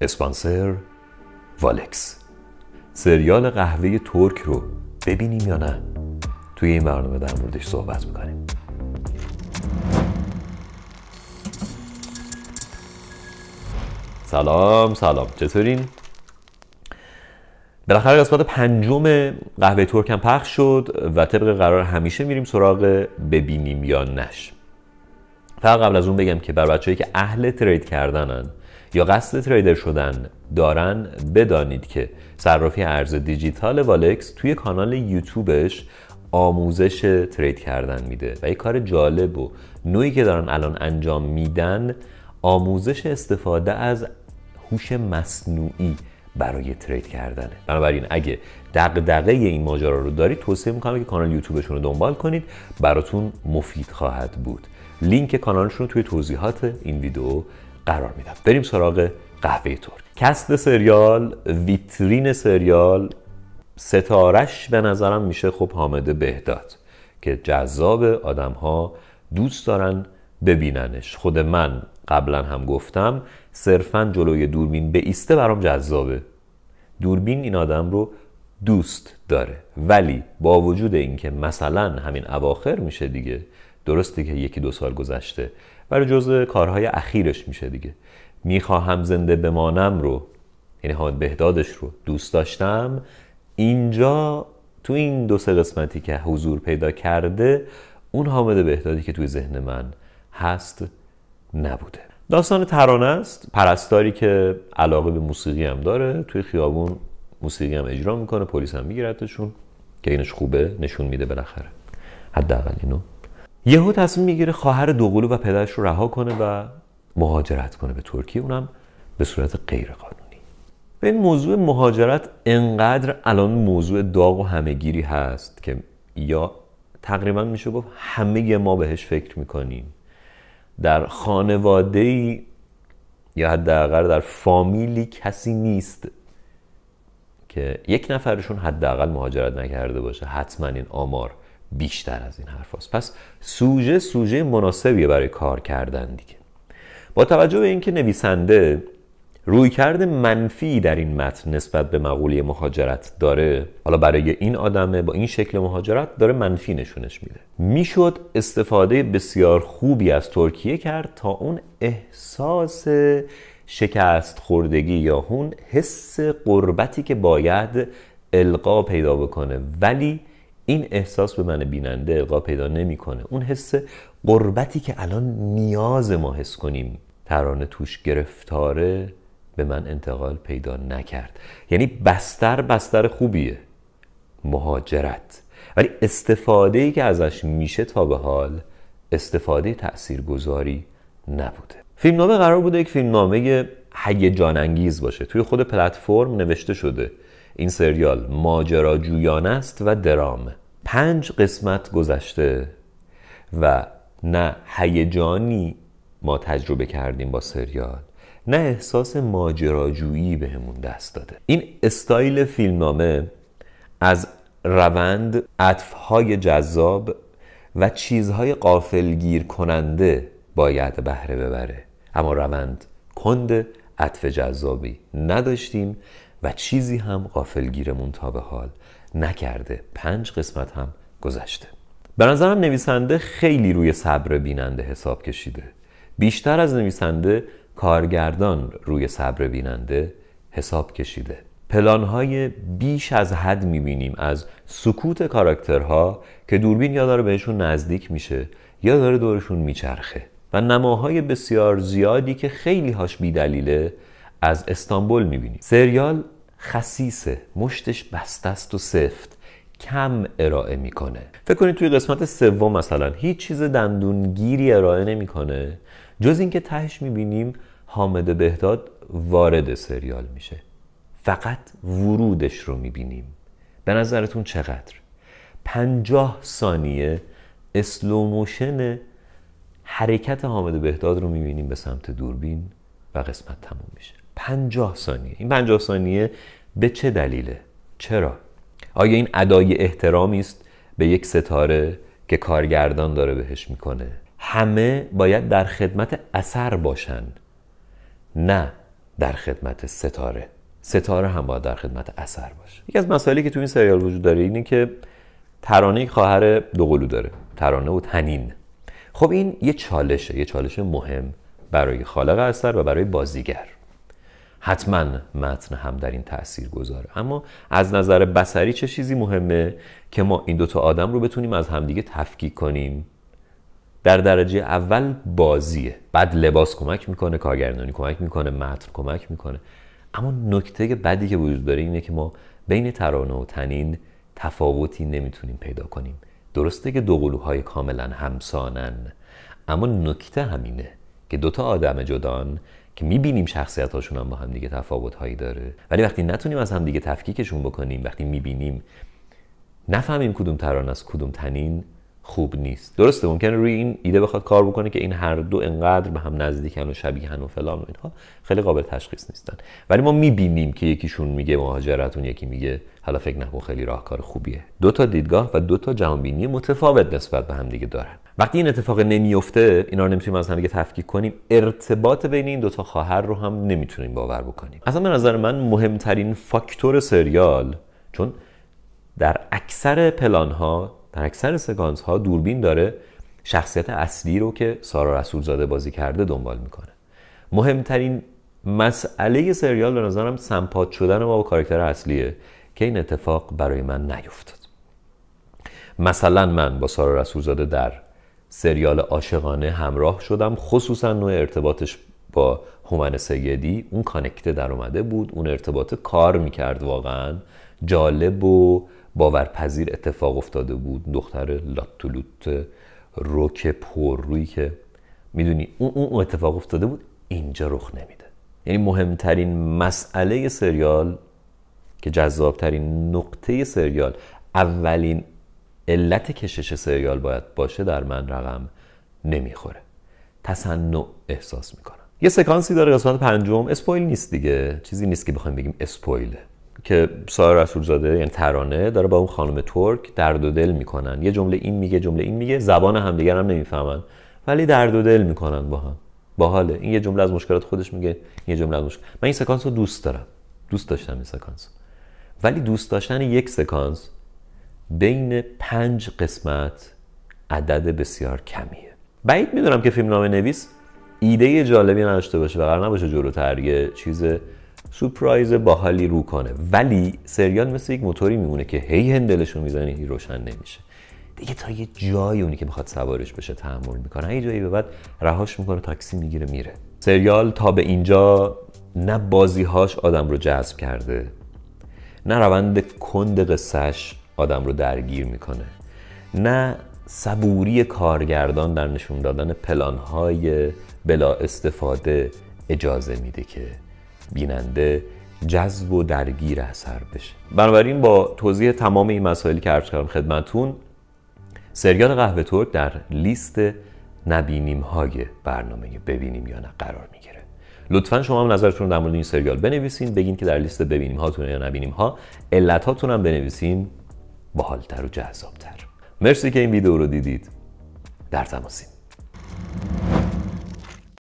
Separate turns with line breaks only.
اسپانسر والکس سریال قهوه ترک رو ببینیم یا نه توی این برنامه در موردش صحبت میکنیم سلام سلام چطورین؟ بالاخره قسمت پنجم قهوه ترک هم پخش شد و طبق قرار همیشه میریم سراغ ببینیم یا نش فقط قبل از اون بگم که بر بچههایی که اهل ترید کردنن یا قصد تریدر شدن دارن بدانید که صرافی ارز دیجیتال والکس توی کانال یوتیوبش آموزش ترید کردن میده و یه کار جالب و نوعی که دارن الان انجام میدن آموزش استفاده از هوش مصنوعی برای ترید کردنه بنابراین اگه دغدغه این ماجرا رو دارید توصیه میکنم که کانال یوتیوبشون رو دنبال کنید براتون مفید خواهد بود لینک کانالشون رو توی توضیحات این ویدیو قرار میدم بریم سراغ قهوه تور کست سریال ویترین سریال ستارش به نظرم میشه خب حامد بهداد که جذاب آدم ها دوست دارن ببیننش خود من قبلا هم گفتم صرفا جلوی دوربین به ایسته برام جذابه دوربین این آدم رو دوست داره ولی با وجود اینکه مثلا همین اواخر میشه دیگه درسته که یکی دو سال گذشته ولی جزء کارهای اخیرش میشه دیگه میخواهم زنده بمانم رو یعنی حامد بهدادش رو دوست داشتم اینجا تو این دو سه قسمتی که حضور پیدا کرده اون حامد بهدادی که توی ذهن من هست نبوده داستان ترانه است پرستاری که علاقه به موسیقی هم داره توی خیابون موسیقی هم اجرا میکنه پلیس هم میگیرتشون که اینش خوبه نشون میده بالاخره حداقل اینو یهو تصمیم میگیره خواهر دوقلو و پدرش رو رها کنه و مهاجرت کنه به ترکیه اونم به صورت غیر قانونی به این موضوع مهاجرت انقدر الان موضوع داغ و همهگیری هست که یا تقریبا میشه گفت همه ما بهش فکر میکنیم در خانواده ای یا حداقل در فامیلی کسی نیست که یک نفرشون حداقل مهاجرت نکرده باشه حتما این آمار بیشتر از این حرف هست. پس سوژه سوژه مناسبیه برای کار کردن دیگه با توجه به اینکه نویسنده رویکرد منفی در این متن نسبت به مقوله مهاجرت داره حالا برای این آدمه با این شکل مهاجرت داره منفی نشونش میده میشد استفاده بسیار خوبی از ترکیه کرد تا اون احساس شکست خوردگی یا اون حس قربتی که باید القا پیدا بکنه ولی این احساس به من بیننده القا پیدا نمیکنه اون حس قربتی که الان نیاز ما حس کنیم ترانه توش گرفتاره به من انتقال پیدا نکرد یعنی بستر بستر خوبیه مهاجرت ولی استفاده ای که ازش میشه تا به حال استفاده تاثیرگذاری نبوده فیلمنامه قرار بوده یک فیلمنامه هیجان انگیز باشه توی خود پلتفرم نوشته شده این سریال ماجراجویانه است و درام پنج قسمت گذشته و نه هیجانی ما تجربه کردیم با سریال نه احساس ماجراجویی بهمون دست داده این استایل فیلمنامه از روند عطفهای جذاب و چیزهای قافلگیر کننده باید بهره ببره اما روند کند عطف جذابی نداشتیم و چیزی هم غافلگیرمون تا به حال نکرده پنج قسمت هم گذشته به نظرم نویسنده خیلی روی صبر بیننده حساب کشیده بیشتر از نویسنده کارگردان روی صبر بیننده حساب کشیده پلانهای بیش از حد میبینیم از سکوت کاراکترها که دوربین یا داره بهشون نزدیک میشه یا داره دورشون میچرخه و نماهای بسیار زیادی که خیلی هاش بیدلیله از استانبول میبینیم سریال خصیصه مشتش بسته است و سفت کم ارائه میکنه فکر کنید توی قسمت سوم مثلا هیچ چیز دندونگیری ارائه نمیکنه جز اینکه تهش میبینیم حامد بهداد وارد سریال میشه فقط ورودش رو میبینیم به نظرتون چقدر؟ پنجاه ثانیه اسلوموشن حرکت حامد بهداد رو میبینیم به سمت دوربین و قسمت تموم میشه پنجاه ثانیه این پنجاه ثانیه به چه دلیله چرا آیا این ادای احترامی است به یک ستاره که کارگردان داره بهش میکنه همه باید در خدمت اثر باشن نه در خدمت ستاره ستاره هم باید در خدمت اثر باشه یکی از مسائلی که تو این سریال وجود داره اینه که ترانه خواهر دوقلو داره ترانه و تنین خب این یه چالشه یه چالش مهم برای خالق اثر و برای بازیگر حتما متن هم در این تاثیر گذاره اما از نظر بسری چه چیزی مهمه که ما این دوتا آدم رو بتونیم از همدیگه تفکیک کنیم در درجه اول بازیه بعد لباس کمک میکنه کارگردانی کمک میکنه متن کمک میکنه اما نکته بدی که وجود داره اینه که ما بین ترانه و تنین تفاوتی نمیتونیم پیدا کنیم درسته که دو قلوهای کاملا همسانن اما نکته همینه که دوتا آدم جدان که میبینیم شخصیت هاشون هم با هم دیگه تفاوت هایی داره ولی وقتی نتونیم از هم دیگه تفکیکشون بکنیم وقتی میبینیم نفهمیم کدوم تران از کدوم تنین خوب نیست درسته ممکنه روی این ایده بخواد کار بکنه که این هر دو انقدر به هم نزدیکن و شبیهن و فلان و اینها خیلی قابل تشخیص نیستن ولی ما میبینیم که یکیشون میگه مهاجرتون یکی میگه حالا فکر نکن خیلی راهکار خوبیه دو تا دیدگاه و دو تا جهانبینی متفاوت نسبت به هم دیگه دارن وقتی این اتفاق نمیفته اینا رو نمیتونیم از هم دیگه تفکیک کنیم ارتباط بین این تا خواهر رو هم نمیتونیم باور بکنیم اصلا به نظر من مهمترین فاکتور سریال چون در اکثر پلان ها در اکثر سکانس ها دوربین داره شخصیت اصلی رو که سارا رسولزاده بازی کرده دنبال میکنه مهمترین مسئله سریال به نظرم سمپات شدن ما با کارکتر اصلیه که این اتفاق برای من نیفتاد مثلا من با سارا رسولزاده در سریال عاشقانه همراه شدم خصوصا نوع ارتباطش با هومن سیدی اون کانکته در اومده بود اون ارتباط کار میکرد واقعا جالب و باورپذیر اتفاق افتاده بود دختر لاتولوت روک پر روی که میدونی اون اون اتفاق افتاده بود اینجا رخ نمیده یعنی مهمترین مسئله سریال که جذابترین نقطه سریال اولین علت کشش سریال باید باشه در من رقم نمیخوره تصنع احساس میکنم یه سکانسی داره قسمت پنجم اسپویل نیست دیگه چیزی نیست که بخوایم بگیم اسپویل که سایر رسول زاده یعنی ترانه داره با اون خانم ترک درد و دل میکنن یه جمله این میگه جمله این میگه زبان همدیگر هم نمیفهمن ولی درد و دل میکنن با هم باحاله این یه جمله از مشکلات خودش میگه یه جمله از مشکل من این سکانس رو دوست دارم دوست داشتم این سکانس ولی دوست داشتن یک سکانس بین پنج قسمت عدد بسیار کمیه بعید میدونم که فیلمنامه نویس ایده جالبی نداشته باشه و قرار نباشه جلوتر یه چیز سپرایز باحالی رو کنه ولی سریال مثل یک موتوری میمونه که هی هندلش رو میزنی هی روشن نمیشه دیگه تا یه جایی اونی که میخواد سوارش بشه تحمل میکنه یه جایی به بعد رهاش میکنه تاکسی میگیره میره سریال تا به اینجا نه بازیهاش آدم رو جذب کرده نه روند کند قصهش آدم رو درگیر میکنه نه صبوری کارگردان در نشون دادن پلانهای بلا استفاده اجازه میده که بیننده جذب و درگیر اثر بشه بنابراین با توضیح تمام این مسائلی که عرض کردم خدمتون سریال قهوه ترک در لیست نبینیم های برنامه ببینیم یا نه قرار میگیره لطفا شما هم نظرتون رو در مورد این سریال بنویسین بگین که در لیست ببینیم هاتون یا نبینیم ها علت هاتون هم بنویسین باحالتر و جذابتر مرسی که این ویدیو رو دیدید در تماسیم